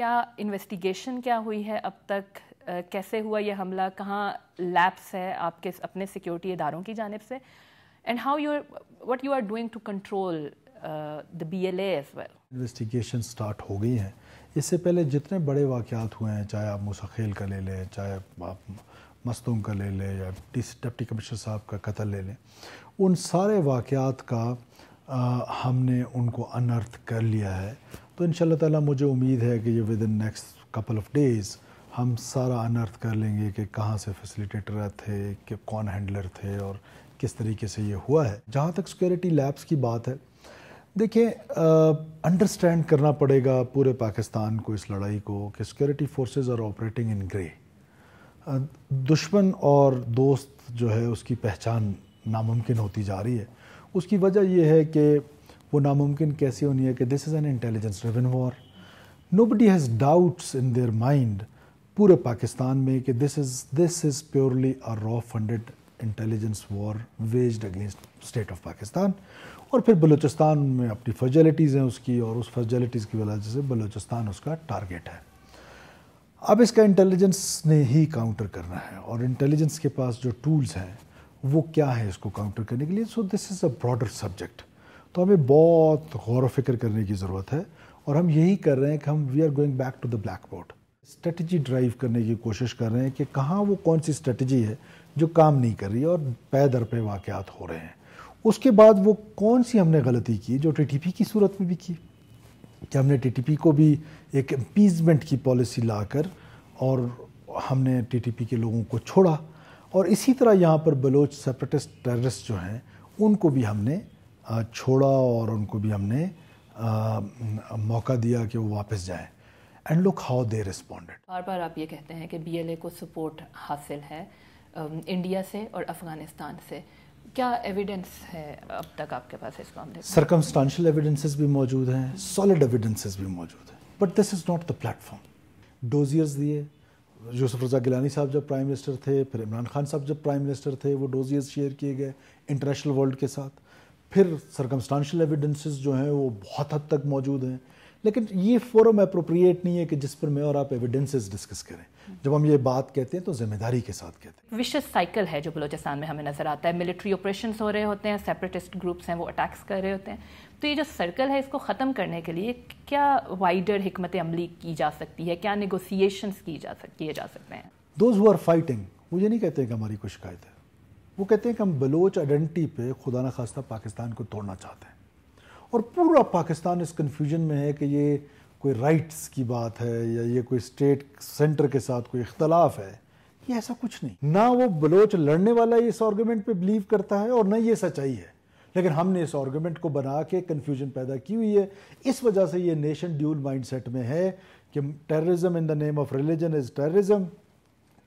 کیا انویسٹیگیشن کیا ہوئی ہے اب تک کیسے ہوا یہ حملہ کہاں لیپس ہے آپ کے اپنے سیکیورٹی اداروں کی جانب سے and how you what you are doing to control the B L A as well investigation start ہو گئی ہیں اس سے پہلے جتنے بڑے واقعات ہوئے ہیں چاہے آپ مسخیل کا لے لیں چاہے آپ مستوم کا لے لیں یا ڈپٹی کمشنر صاحب کا قتل لے لیں ان سارے واقعات کا ہم نے ان کو انرتھ کر لیا ہے تو ان شاء اللہ تعالیٰ مجھے امید ہے کہ یہ within next couple of days ہم سارا انرتھ کر لیں گے کہ کہاں سے فیسیلیٹیٹر تھے کہ کون ہینڈلر تھے اور کس طریقے سے یہ ہوا ہے جہاں تک سیکورٹی لیبس کی بات ہے دیکھیں انڈرسٹینڈ کرنا پڑے گا پورے پاکستان کو اس لڑائی کو کہ security forces are operating in grey دشمن اور دوست جو ہے اس کی پہچان ناممکن ہوتی جا رہی ہے اس کی وجہ یہ ہے کہ وہ ناممکن کیسے ہونی ہے کہ this is an intelligence woven war nobody has doubts in their mind پورے پاکستان میں کہ this is this is purely a را funded intelligence war waged against state of Pakistan اور پھر بلوچستان میں اپنی فرجیلٹیز ہیں اس کی اور اس فرجیلٹیز کی وجہ سے بلوچستان اس کا ٹارگیٹ ہے اب اس کا انٹیلیجنس نے ہی کاؤنٹر کرنا ہے اور انٹیلیجنس کے پاس جو ٹولز ہیں وہ کیا ہے اس کو کاؤنٹر کرنے کے لیے سو دس از اے براڈر سبجیکٹ تو ہمیں بہت غور و فکر کرنے کی ضرورت ہے اور ہم یہی کر رہے ہیں کہ ہم we are going back to the blackboard strategy drive کرنے کی کوشش کر رہے ہیں کہ کہاں وہ کون سی اسٹریٹجی ہے جو کام نہیں کر رہی اور پے در پہ واقعات ہو رہے ہیں اس کے بعد وہ کون سی ہم نے غلطی کی جو ٹی ٹی پی کی صورت میں بھی کی کہ ہم نے ٹی ٹی پی کو بھی ایک امپیزمنٹ کی پالیسی لا کر اور ہم نے ٹی ٹی پی کے لوگوں کو چھوڑا اور اسی طرح یہاں پر بلوچ سپریٹسٹ ٹیررسٹ جو ہیں ان کو بھی ہم نے چھوڑا اور ان کو بھی ہم نے موقع دیا کہ وہ واپس جائیں and look how they responded بار بار آپ یہ کہتے ہیں کہ بی ایل اے کو سپورٹ حاصل ہے انڈیا سے اور افغانستان سے کیا ایویڈنس ہے اب تک آپ کے پاس اس معاملے سرکمسٹانشل ایویڈنسز بھی موجود ہیں سالڈ ایویڈنسز بھی موجود ہیں but this is not the platform dossiers دیے یوسف رضا گیلانی صاحب جب پرائم منسٹر تھے پھر عمران خان صاحب جب پرائم منسٹر تھے وہ ڈوزیئرز شیئر کیے گئے انٹرنیشنل ورلڈ کے ساتھ پھر سرکمسٹانشل ایویڈنسز جو ہیں وہ بہت حد تک موجود ہیں لیکن یہ فورم اپروپریٹ نہیں ہے کہ جس پر میں اور آپ ایویڈنسز ڈسکس کریں جب ہم یہ بات کہتے ہیں تو ذمہ داری کے ساتھ کہتے ہیں سائیکل ہے جو بلوچستان میں ہمیں نظر آتا ہے ملٹری آپریشنس ہو رہے ہوتے ہیں سیپریٹسٹ گروپس ہیں وہ اٹیکس کر رہے ہوتے ہیں تو یہ جو سرکل ہے اس کو ختم کرنے کے لیے کیا وائڈر حکمت عملی کی جا سکتی ہے کیا نیگوسیشنس کی جا سکتے ہیں دوز ہو آر فائٹنگ مجھے نہیں کہتے کہ ہماری کوئی شکایت ہے وہ کہتے ہیں کہ ہم بلوچ آئیڈینٹی پہ خدا نخواستہ پاکستان کو توڑنا چاہتے ہیں اور پورا پاکستان اس کنفیوژن میں ہے کہ یہ کوئی رائٹس کی بات ہے یا یہ کوئی اسٹیٹ سینٹر کے ساتھ کوئی اختلاف ہے یہ ایسا کچھ نہیں نہ وہ بلوچ لڑنے والا اس آرگومنٹ پہ بلیو کرتا ہے اور نہ یہ سچائی ہے لیکن ہم نے اس آرگومنٹ کو بنا کے کنفیوژن پیدا کی ہوئی ہے اس وجہ سے یہ نیشن ڈیول مائنڈ سیٹ میں ہے کہ terrorism in the name of religion is terrorism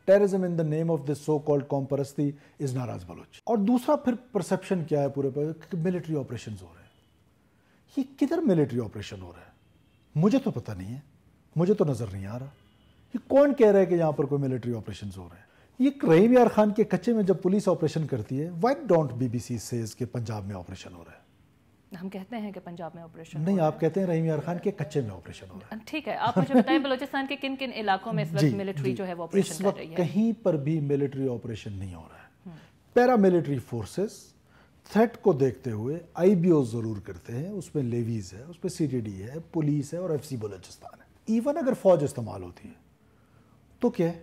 terrorism in the name of this so called قوم پرستی از ناراض بلوچ اور دوسرا پھر پرسپشن کیا ہے پورے پر ملٹری آپریشنز ہو رہے ہیں یہ کدھر ملٹری آپریشن ہو رہا ہے مجھے تو پتہ نہیں ہے مجھے تو نظر نہیں آ رہا یہ کون کہہ رہا ہے کہ یہاں پر کوئی ملٹری آپریشنز ہو رہے ہیں یہ رحیم یار خان کے کچے میں جب پولیس آپریشن کرتی ہے وائٹ ڈونٹ بی بی سی سیز کے پنجاب میں آپریشن ہو رہا ہے ہم کہتے ہیں کہ پنجاب میں آپریشن نہیں آپ کہتے ہیں رحیم یار خان کے کچے میں آپریشن ہو رہا ہے ٹھیک ہے آپ مجھے بتائیں بلوچستان کے کن کن علاقوں میں اس وقت ملٹری جی، جی، جو ہے وہ آپریشن کر رہی ہے کہیں پر بھی ملٹری آپریشن نہیں ہو رہا ہے پیرا ملٹری فورسز تھریٹ کو دیکھتے ہوئے آئی بی او ضرور کرتے ہیں اس میں لیویز ہے اس میں سی ڈی ڈی ہے پولیس ہے اور ایف سی بلوچستان ہے ایون اگر فوج استعمال ہوتی ہے تو کیا ہے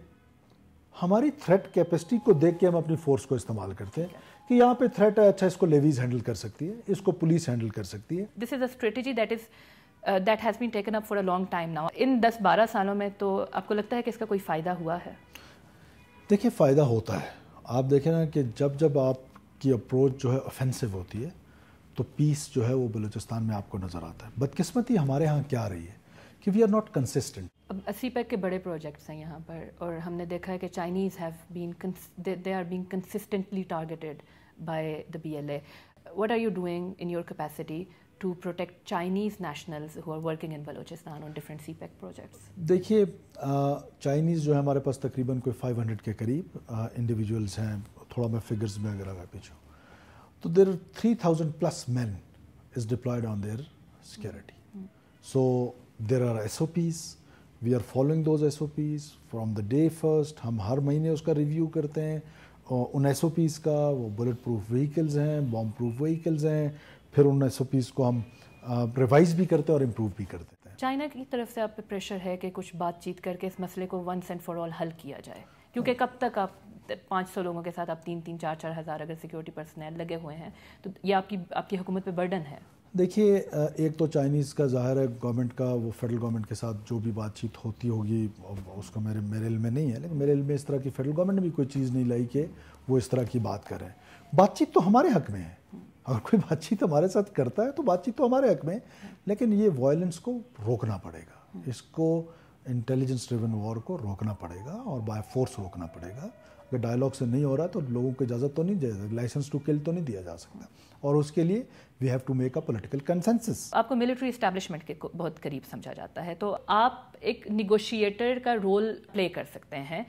ہماری تھریٹ کیپیسٹی کو دیکھ کے ہم اپنی فورس کو استعمال کرتے ہیں کہ یہاں پہ تھریٹ ہے اچھا اس کو لیویز ہینڈل کر سکتی ہے اس کو پولیس ہینڈل کر سکتی ہے this is a strategy that is that has been taken up for a long time now ان دس بارہ سالوں میں تو آپ کو لگتا ہے کہ اس کا کوئی فائدہ ہوا ہے دیکھیے فائدہ ہوتا ہے آپ دیکھیں نا کہ جب جب آپ کی اپروچ جو ہے افینسو ہوتی ہے تو پیس جو ہے وہ بلوچستان میں آپ کو نظر آتا ہے بدقسمتی ہمارے ہاں کیا رہی ہے کہ we are not consistent CPEC کے بڑے پروجیکٹس ہیں یہاں پر اور ہم نے دیکھا ہے کہ Chinese have been they are being consistently targeted by the BLA. What are you doing in your capacity to protect Chinese nationals who are working in Balochistan on different CPEC projects? देखिए Chinese जो है हमारे पास तकरीबन कोई 500 के करीब individuals हैं थोड़ा मैं figures में अगर आगे पीछे तो there are 3000 plus men is deployed on their security. So there are SOPs. We are following those SOPs from the day first. हम हर महीने उसका review करते हैं ان ایس او پیز کا وہ بلٹ پروف ویکلز ہیں بوم پروف وہیکلز ہیں پھر ان ایس او پیز کو ہم ریوائز بھی کرتے ہیں اور امپروو بھی کر دیتے ہیں چائنا کی طرف سے آپ پہ پریشر ہے کہ کچھ بات چیت کر کے اس مسئلے کو ونس اینڈ فار آل حل کیا جائے کیونکہ کب تک آپ پانچ سو لوگوں کے ساتھ آپ تین تین چار چار ہزار اگر سیکیورٹی پرسنل لگے ہوئے ہیں تو یہ آپ کی آپ کی حکومت پہ برڈن ہے دیکھیے ایک تو چائنیز کا ظاہر ہے گورنمنٹ کا وہ فیڈرل گورنمنٹ کے ساتھ جو بھی بات چیت ہوتی ہوگی اس کو میرے میرے علم میں نہیں ہے لیکن میرے علم میں اس طرح کی فیڈرل گورنمنٹ نے بھی کوئی چیز نہیں لائی کہ وہ اس طرح کی بات کریں بات چیت تو ہمارے حق میں ہے اگر کوئی بات چیت ہمارے ساتھ کرتا ہے تو بات چیت تو ہمارے حق میں لیکن یہ وائلنس کو روکنا پڑے گا اس کو انٹیلیجنس ڈریون وار کو روکنا پڑے گا اور بائی فورس روکنا پڑے گا اگر ڈائلاگ سے نہیں ہو رہا تو لوگوں کو اجازت تو نہیں دیا جا لائسنس ٹو کل تو نہیں دیا جا سکتا اور اس کے لیے we have to make a political consensus آپ کو ملٹری اسٹیبلشمنٹ کے بہت قریب سمجھا جاتا ہے تو آپ ایک نیگوشیٹر کا رول پلے کر سکتے ہیں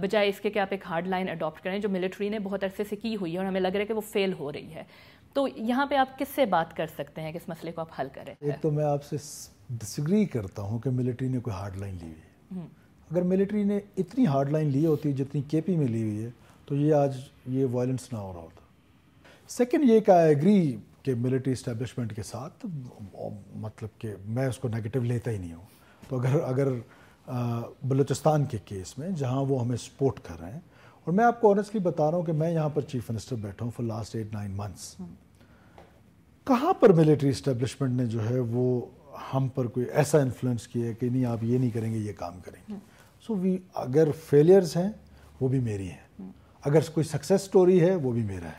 بجائے اس کے کہ آپ ایک ہارڈ لائن اڈاپٹ کریں جو ملٹری نے بہت عرصے سے کی ہوئی ہے اور ہمیں لگ رہا ہے کہ وہ فیل ہو رہی ہے تو یہاں پہ آپ کس سے بات کر سکتے ہیں کہ اس مسئلے کو آپ حل کریں ایک تو میں آپ سے ڈسگری کرتا ہوں کہ ملٹری نے کوئی ہارڈ لائن لی ہوئی ہے اگر ملٹری نے اتنی ہارڈ لائن لی ہوتی جتنی کے پی میں لی ہوئی ہے تو یہ آج یہ وائلنس نہ ہو رہا ہوتا سیکنڈ یہ کہ آئی ایگری کہ ملٹری اسٹیبلشمنٹ کے ساتھ مطلب کہ میں اس کو نگیٹو لیتا ہی نہیں ہوں تو اگر اگر بلوچستان کے کیس میں جہاں وہ ہمیں سپورٹ کر رہے ہیں اور میں آپ کو آنیسٹلی بتا رہا ہوں کہ میں یہاں پر چیف منسٹر بیٹھا ہوں for last eight nine months کہاں پر ملٹری اسٹیبلشمنٹ نے جو ہے وہ ہم پر کوئی ایسا انفلوئنس کیا کہ نہیں آپ یہ نہیں کریں گے یہ کام کریں گے سو وی اگر فیلئرس ہیں وہ بھی میری ہیں اگر کوئی سکسیس سٹوری ہے وہ بھی میرا ہے